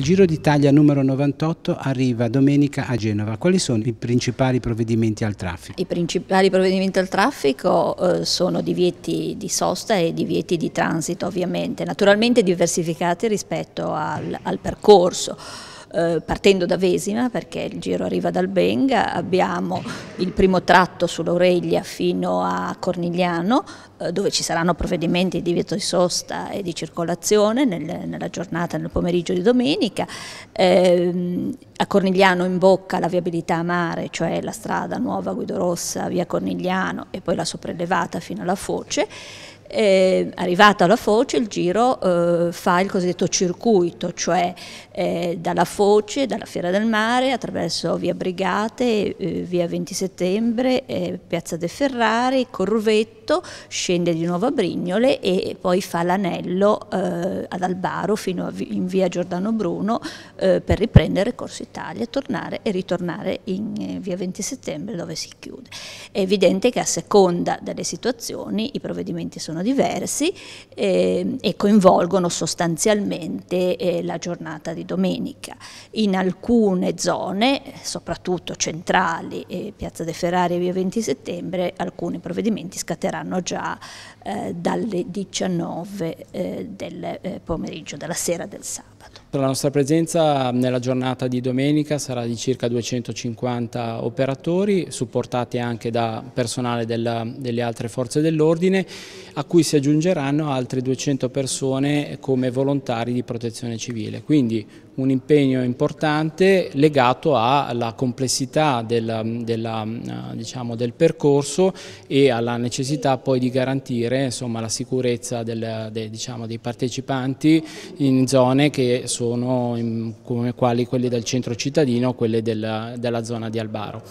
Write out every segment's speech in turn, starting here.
Il Giro d'Italia numero 98 arriva domenica a Genova. Quali sono i principali provvedimenti al traffico? I principali provvedimenti al traffico eh, sono divieti di sosta e divieti di transito ovviamente, naturalmente diversificati rispetto al, al percorso. Eh, partendo da Vesima, perché il giro arriva dal Benga, abbiamo il primo tratto sull'Oreglia fino a Cornigliano eh, dove ci saranno provvedimenti di vieto di sosta e di circolazione nel, nella giornata, nel pomeriggio di domenica. Eh, a Cornigliano in bocca la viabilità a mare, cioè la strada nuova Guido Rossa via Cornigliano e poi la sopraelevata fino alla Foce eh, arrivato alla foce il giro eh, fa il cosiddetto circuito, cioè eh, dalla foce, dalla Fiera del Mare, attraverso via Brigate, eh, via 20 settembre, eh, piazza De Ferrari, Corvetto, scende di nuovo a Brignole e poi fa l'anello eh, ad Albaro fino a, in via Giordano Bruno per riprendere Corso Italia, tornare e ritornare in via 20 settembre dove si chiude. È evidente che a seconda delle situazioni i provvedimenti sono sono diversi eh, e coinvolgono sostanzialmente eh, la giornata di domenica. In alcune zone, soprattutto centrali, eh, Piazza De Ferrari e Via 20 Settembre, alcuni provvedimenti scatteranno già eh, dalle 19 eh, del eh, pomeriggio, della sera del sabato. La nostra presenza nella giornata di domenica sarà di circa 250 operatori, supportati anche da personale della, delle altre forze dell'ordine, a cui si aggiungeranno altre 200 persone come volontari di protezione civile. Quindi un impegno importante legato alla complessità della, della, diciamo, del percorso e alla necessità poi di garantire insomma, la sicurezza del, de, diciamo, dei partecipanti in zone che sono in, come quali quelle del centro cittadino quelle del, della zona di Albaro.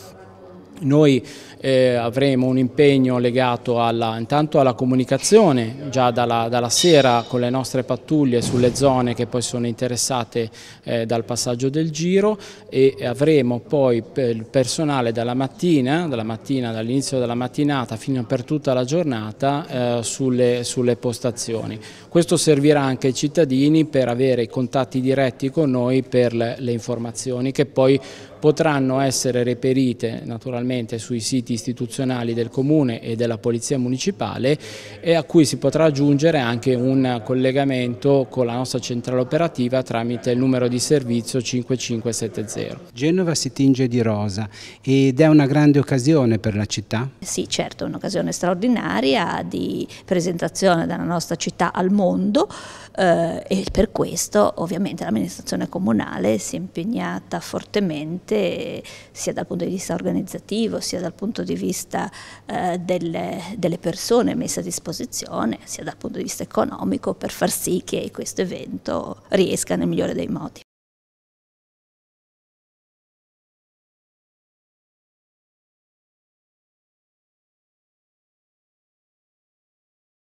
Noi eh, avremo un impegno legato alla, intanto alla comunicazione già dalla, dalla, sera con le nostre pattuglie sulle zone che poi sono interessate eh, dal passaggio del giro e avremo poi il personale dalla mattina, mattina dall'inizio della mattinata fino per tutta la giornata eh, sulle, sulle postazioni. Questo servirà anche ai cittadini per avere i contatti diretti con noi per le, le informazioni che poi potranno essere reperite naturalmente direttamente sui siti istituzionali del Comune e della Polizia Municipale e a cui si potrà aggiungere anche un collegamento con la nostra centrale operativa tramite il numero di servizio 5570. Genova si tinge di rosa ed è una grande occasione per la città? Sì, certo, è un'occasione straordinaria di presentazione della nostra città al mondo eh, e per questo ovviamente l'amministrazione comunale si è impegnata fortemente sia dal punto di vista organizzativo qualitativo, sia dal punto di vista eh, delle, delle, persone messe a disposizione, sia dal punto di vista economico, per far sì che questo evento riesca nel migliore dei modi.